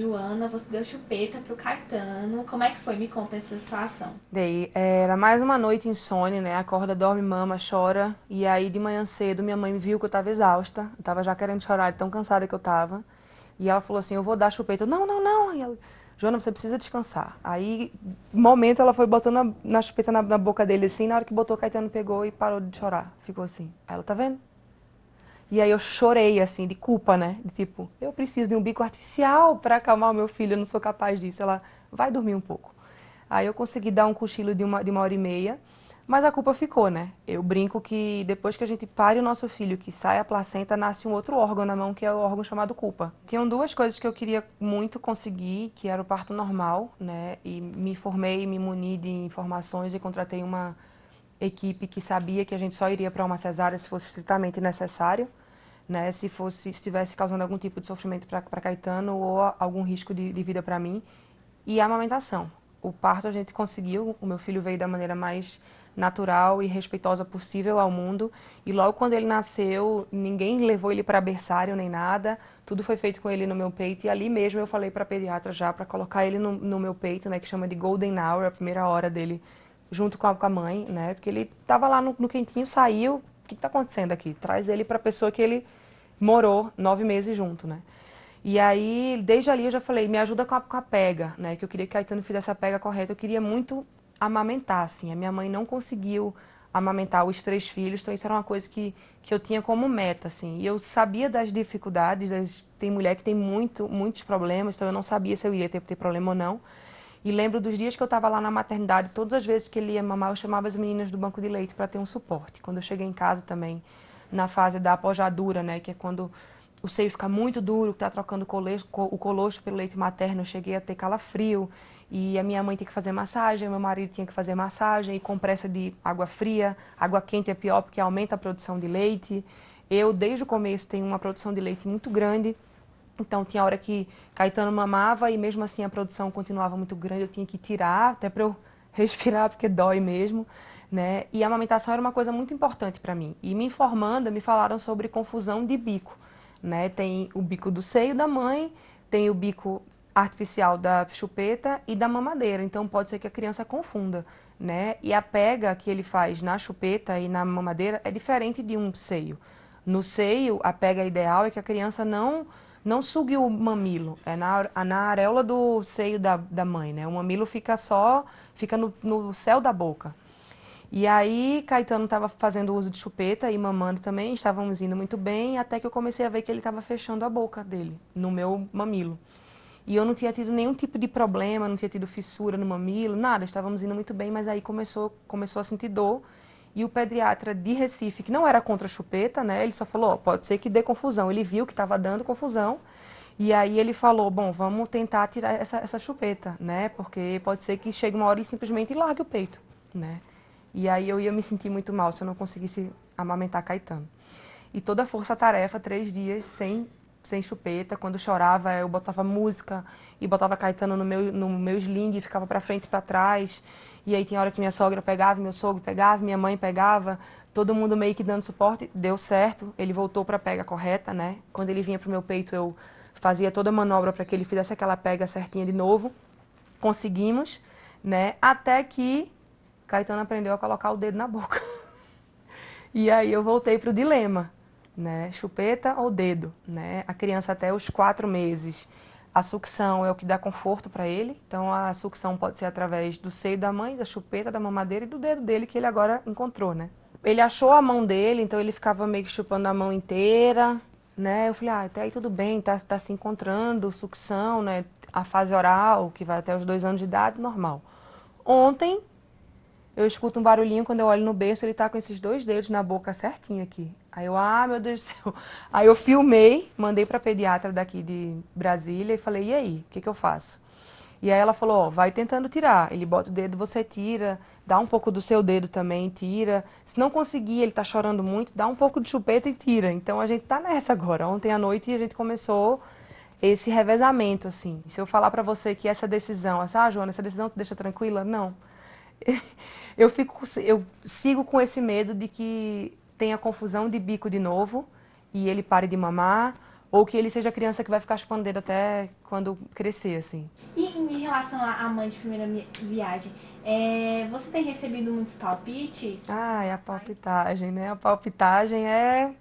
Joana, você deu chupeta pro Caetano. Como é que foi? Me conta essa situação. Daí Era mais uma noite insônia, né? Acorda, dorme, mama, chora. E aí de manhã cedo minha mãe viu que eu tava exausta. Eu tava já querendo chorar, tão cansada que eu tava. E ela falou assim: Eu vou dar chupeta. Eu, não, não, não. E ela, Joana, você precisa descansar. Aí, momento, ela foi botando a, na chupeta na, na boca dele assim. Na hora que botou, o Caetano pegou e parou de chorar. Ficou assim. Aí ela, tá vendo? E aí eu chorei, assim, de culpa, né? De tipo, eu preciso de um bico artificial para acalmar o meu filho, eu não sou capaz disso. Ela vai dormir um pouco. Aí eu consegui dar um cochilo de uma, de uma hora e meia, mas a culpa ficou, né? Eu brinco que depois que a gente pare o nosso filho, que sai a placenta, nasce um outro órgão na mão, que é o órgão chamado culpa. Tinham duas coisas que eu queria muito conseguir, que era o parto normal, né? E me informei, me muni de informações e contratei uma equipe que sabia que a gente só iria para uma cesárea se fosse estritamente necessário né? Se fosse estivesse causando algum tipo de sofrimento para Caetano ou algum risco de, de vida para mim. E a amamentação. O parto a gente conseguiu, o meu filho veio da maneira mais natural e respeitosa possível ao mundo. E logo quando ele nasceu, ninguém levou ele para berçário nem nada. Tudo foi feito com ele no meu peito e ali mesmo eu falei para a pediatra já para colocar ele no, no, meu peito, né, que chama de golden hour, a primeira hora dele junto com a, com a mãe, né? Porque ele estava lá no, no, quentinho, saiu, o que está acontecendo aqui? Traz ele para a pessoa que ele morou nove meses junto, né? E aí, desde ali eu já falei, me ajuda com a, com a pega, né? Que eu queria que Caetano fizesse a pega correta. Eu queria muito amamentar, assim. A minha mãe não conseguiu amamentar os três filhos, então isso era uma coisa que, que eu tinha como meta, assim. E eu sabia das dificuldades, das... tem mulher que tem muito, muitos problemas, então eu não sabia se eu iria ter, ter problema ou não. E lembro dos dias que eu estava lá na maternidade, todas as vezes que ele ia mamar, eu chamava as meninas do banco de leite para ter um suporte. Quando eu cheguei em casa também, na fase da apojadura, né, que é quando o seio fica muito duro, está trocando o colostro pelo leite materno, eu cheguei a ter calafrio, e a minha mãe tinha que fazer massagem, meu marido tinha que fazer massagem, e compressa de água fria, água quente é pior porque aumenta a produção de leite. Eu, desde o começo, tenho uma produção de leite muito grande, então tinha hora que Caetano mamava e mesmo assim a produção continuava muito grande, eu tinha que tirar, até para eu respirar, porque dói mesmo né? E a amamentação era uma coisa muito importante para mim. E me informando, me falaram sobre confusão de bico, né? Tem o bico do seio da mãe, tem o bico artificial da chupeta e da mamadeira. Então pode ser que a criança confunda, né? E a pega que ele faz na chupeta e na mamadeira é diferente de um seio. No seio, a pega ideal é que a criança não não sugue o mamilo, é na, é na areola do seio da, da mãe, né? O mamilo fica só, fica no, no céu da boca. E aí, Caetano estava fazendo uso de chupeta e mamando também, estávamos indo muito bem, até que eu comecei a ver que ele estava fechando a boca dele, no meu mamilo. E eu não tinha tido nenhum tipo de problema, não tinha tido fissura no mamilo, nada, estávamos indo muito bem, mas aí começou, começou a sentir dor. E o pediatra de Recife, que não era contra a chupeta, né, ele só falou: oh, pode ser que dê confusão. Ele viu que estava dando confusão. E aí ele falou: bom, vamos tentar tirar essa, essa chupeta, né, porque pode ser que chegue uma hora e simplesmente largue o peito, né. E aí eu ia me sentir muito mal se eu não conseguisse amamentar Caetano. E toda a força-tarefa, três dias sem, sem chupeta. Quando chorava, eu botava música e botava Caetano no meu, no meu sling, ficava para frente e para trás. E aí tinha hora que minha sogra pegava, meu sogro pegava, minha mãe pegava. Todo mundo meio que dando suporte. Deu certo, ele voltou para a pega correta, né? Quando ele vinha pro meu peito, eu fazia toda a manobra para que ele fizesse aquela pega certinha de novo. Conseguimos, né? Até que Caetano aprendeu a colocar o dedo na boca. e aí eu voltei para o dilema, né? Chupeta ou dedo, né? A criança até os quatro meses, a sucção é o que dá conforto para ele. Então a sucção pode ser através do seio da mãe, da chupeta, da mamadeira e do dedo dele que ele agora encontrou, né? Ele achou a mão dele, então ele ficava meio que chupando a mão inteira, né? Eu falei, ah, até aí tudo bem, tá, tá se encontrando, sucção, né? A fase oral, que vai até os dois anos de idade, normal. Ontem, eu escuto um barulhinho quando eu olho no berço, ele tá com esses dois dedos na boca certinho aqui. Aí eu, ah, meu Deus do céu. Aí eu filmei, mandei pra pediatra daqui de Brasília e falei, e aí, o que, que eu faço? E aí ela falou, ó, oh, vai tentando tirar. Ele bota o dedo, você tira, dá um pouco do seu dedo também, tira. Se não conseguir, ele tá chorando muito, dá um pouco de chupeta e tira. Então a gente tá nessa agora. Ontem à noite a gente começou esse revezamento, assim. Se eu falar para você que essa decisão, ah, Joana, essa decisão te deixa tranquila? Não. eu, fico, eu sigo com esse medo de que tenha confusão de bico de novo e ele pare de mamar, ou que ele seja criança que vai ficar expandido até quando crescer, assim. E em relação à mãe de primeira viagem, é, você tem recebido muitos palpites? Ah, é a palpitagem, né? A palpitagem é...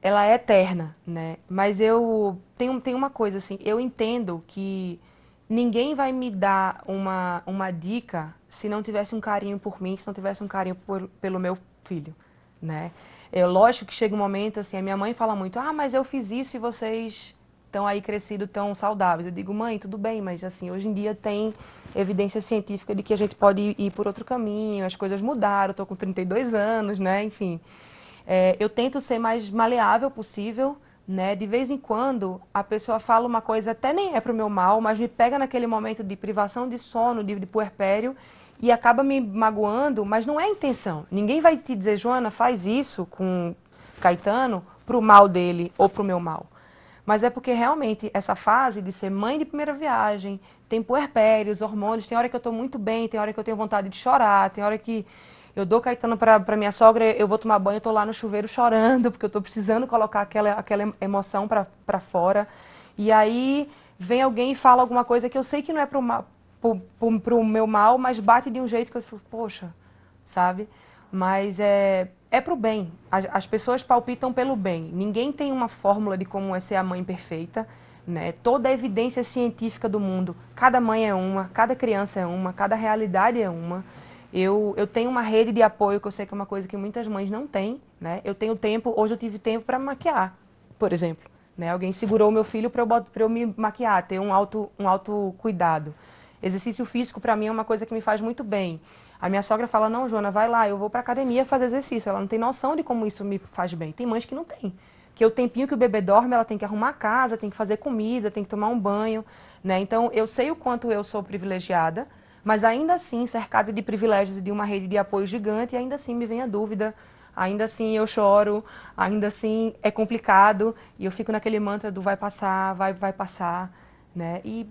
Ela é eterna, né? Mas eu... Tem, tem uma coisa, assim, eu entendo que ninguém vai me dar uma, uma dica se não tivesse um carinho por mim, se não tivesse um carinho por, pelo meu filho, né? É lógico que chega um momento assim, a minha mãe fala muito: "Ah, mas eu fiz isso e vocês estão aí crescido tão saudáveis". Eu digo: "Mãe, tudo bem, mas assim, hoje em dia tem evidência científica de que a gente pode ir por outro caminho, as coisas mudaram, estou com 32 anos, né? Enfim. É, eu tento ser mais maleável possível, né? De vez em quando a pessoa fala uma coisa até nem é para o meu mal, mas me pega naquele momento de privação de sono, de, de puerpério e acaba me magoando, mas não é a intenção. Ninguém vai te dizer, Joana, faz isso com Caetano pro mal dele ou pro meu mal. Mas é porque realmente essa fase de ser mãe de primeira viagem, tem puerpério, os hormônios, tem hora que eu estou muito bem, tem hora que eu tenho vontade de chorar, tem hora que eu dou Caetano para minha sogra, eu vou tomar banho, eu tô lá no chuveiro chorando, porque eu estou precisando colocar aquela, aquela emoção para fora. E aí vem alguém e fala alguma coisa que eu sei que não é pro mal, para o meu mal, mas bate de um jeito que eu fico, poxa, sabe? Mas é, é para o bem. As, as, pessoas palpitam pelo bem. Ninguém tem uma fórmula de como é ser a mãe perfeita. Né? Toda a evidência científica do mundo, cada mãe é uma, cada criança é uma, cada realidade é uma. Eu, eu tenho uma rede de apoio que eu sei que é uma coisa que muitas mães não têm. Né? Eu tenho tempo, hoje eu tive tempo para maquiar, por exemplo. Né? Alguém segurou meu filho para eu, pra eu me maquiar, ter um alto, um alto cuidado. Exercício físico para mim é uma coisa que me faz muito bem. A minha sogra fala: "Não, Joana, vai lá, eu vou para academia fazer exercício". Ela não tem noção de como isso me faz bem. Tem mães que não tem Que o tempinho que o bebê dorme, ela tem que arrumar a casa, tem que fazer comida, tem que tomar um banho, né? Então, eu sei o quanto eu sou privilegiada, mas ainda assim, cercada de privilégios e de uma rede de apoio gigante, ainda assim me vem a dúvida, ainda assim eu choro, ainda assim é complicado, e eu fico naquele mantra do vai passar, vai vai passar, né? E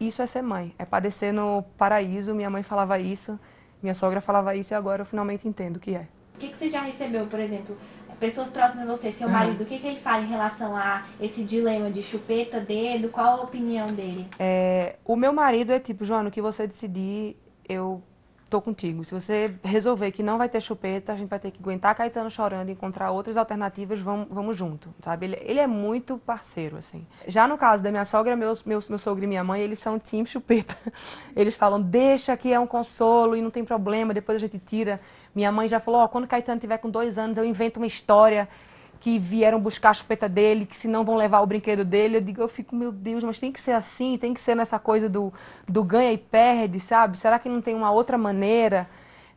isso é ser mãe, é padecer no paraíso. Minha mãe falava isso, minha sogra falava isso e agora eu finalmente entendo o que é. O que, que você já recebeu, por exemplo, pessoas próximas a você, seu marido, uhum. o que, que ele fala em relação a esse dilema de chupeta, dedo? Qual a opinião dele? É, o meu marido é tipo, Joana, o que você decidir, eu tô contigo. Se você resolver que não vai ter chupeta, a gente vai ter que aguentar Caetano chorando e encontrar outras alternativas, vamos, vamos junto, sabe? Ele, ele é muito parceiro, assim. Já no caso da minha sogra, meus, meus, meu sogro e minha mãe, eles são time chupeta. Eles falam, deixa que é um consolo e não tem problema, depois a gente tira. Minha mãe já falou, ó, oh, quando Caetano tiver com dois anos, eu invento uma história que vieram buscar a chupeta dele, que se não vão levar o brinquedo dele. Eu digo, eu fico, meu Deus, mas tem que ser assim, tem que ser nessa coisa do, do ganha e perde, sabe? Será que não tem uma outra maneira?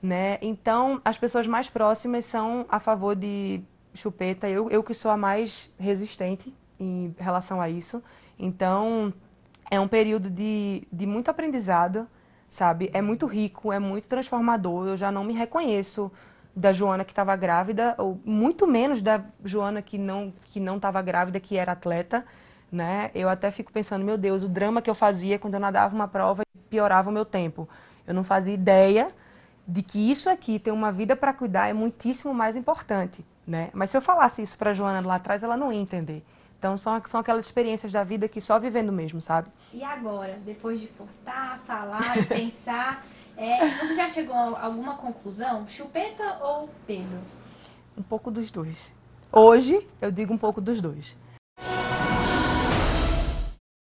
Né? Então, as pessoas mais próximas são a favor de chupeta. Eu, eu que sou a mais resistente em relação a isso. Então, é um período de, de muito aprendizado, sabe? É muito rico, é muito transformador. Eu já não me reconheço da Joana que estava grávida, ou muito menos da Joana que não que não estava grávida, que era atleta, né? Eu até fico pensando, meu Deus, o drama que eu fazia quando eu nadava uma prova piorava o meu tempo. Eu não fazia ideia de que isso aqui ter uma vida para cuidar é muitíssimo mais importante, né? Mas se eu falasse isso para Joana lá atrás, ela não ia entender. Então são, são aquelas experiências da vida que só vivendo mesmo, sabe? E agora, depois de postar, falar e pensar, é, você já chegou a alguma conclusão? Chupeta ou dedo? Um pouco dos dois. Hoje, eu digo um pouco dos dois.